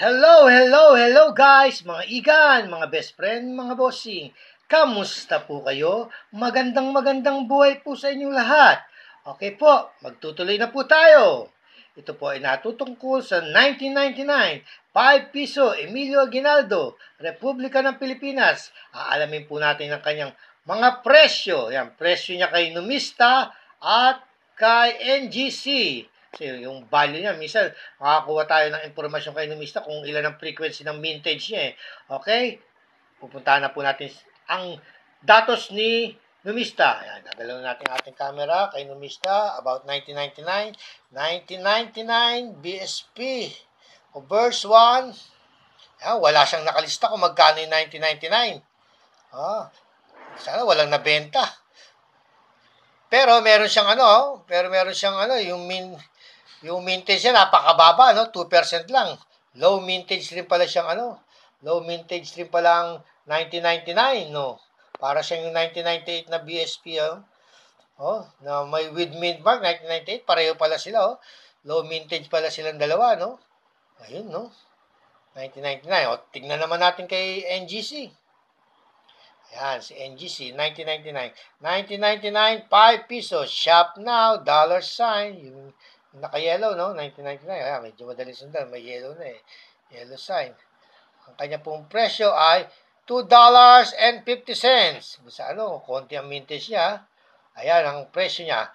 Hello, hello, hello guys! Mga igan, mga best friend, mga bossing. Kamusta po kayo? Magandang magandang buhay po sa inyong lahat. Okay po, magtutuloy na po tayo. Ito po ay natutungkol sa 1999, 5 piso Emilio Aguinaldo, Republika ng Pilipinas. Aalamin po natin ang kanyang mga presyo. Yan, presyo niya kay Numista at kay NGC. So, yung value niya, misal, makakuha tayo ng impormasyon kay numista kung ilan ang frequency ng mintage niya eh. Okay? Pupuntahan na po natin ang datos ni Numista. Ayan, dadalaw natin ating camera kay Numista about 1999. 1999 BSP. O verse 1. Ayan, wala siyang nakalista kung magkano yung 1999. Ah, sana walang nabenta. Pero meron siyang ano, pero meron siyang ano, yung min yung mintage niya napakababa, no? 2% lang. Low mintage rin pala siyang ano. Low mintage rin pala ang 1999, no? Para siyang yung 1998 na BSP, oh. Oh, na may with mint mark 1998, pareho pala sila, oh. Low mintage pala silang dalawa, no? Ayun, no? 1999. O, tignan naman natin kay NGC. Ayan, si NGC, 1999. 1999, 5 pesos. Shop now, dollar sign. Yung Naka-yellow, no? 1999. Ah, medyo madali sundan. May yellow na eh. Yellow sign. Ang kanya pong presyo ay $2.50. Sa ano, konti ang mintage niya. Ayan, ang presyo niya.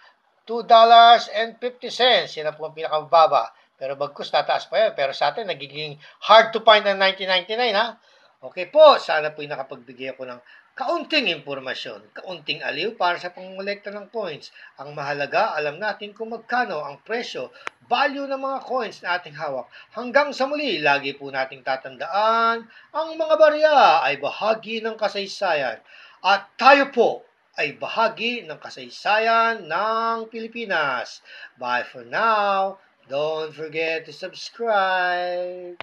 $2.50. Yan na po ang pinakamababa. Pero bagkus, tataas pa yan. Pero sa atin, nagiging hard to find ang 1999, ha? Okay po, sana po yung nakapagbigay ako ng Kaunting impormasyon, kaunting aliw para sa pangolekta ng coins. Ang mahalaga, alam natin kung magkano ang presyo, value ng mga coins na ating hawak. Hanggang sa muli, lagi po nating tatandaan, ang mga barya ay bahagi ng kasaysayan. At tayo po ay bahagi ng kasaysayan ng Pilipinas. Bye for now. Don't forget to subscribe.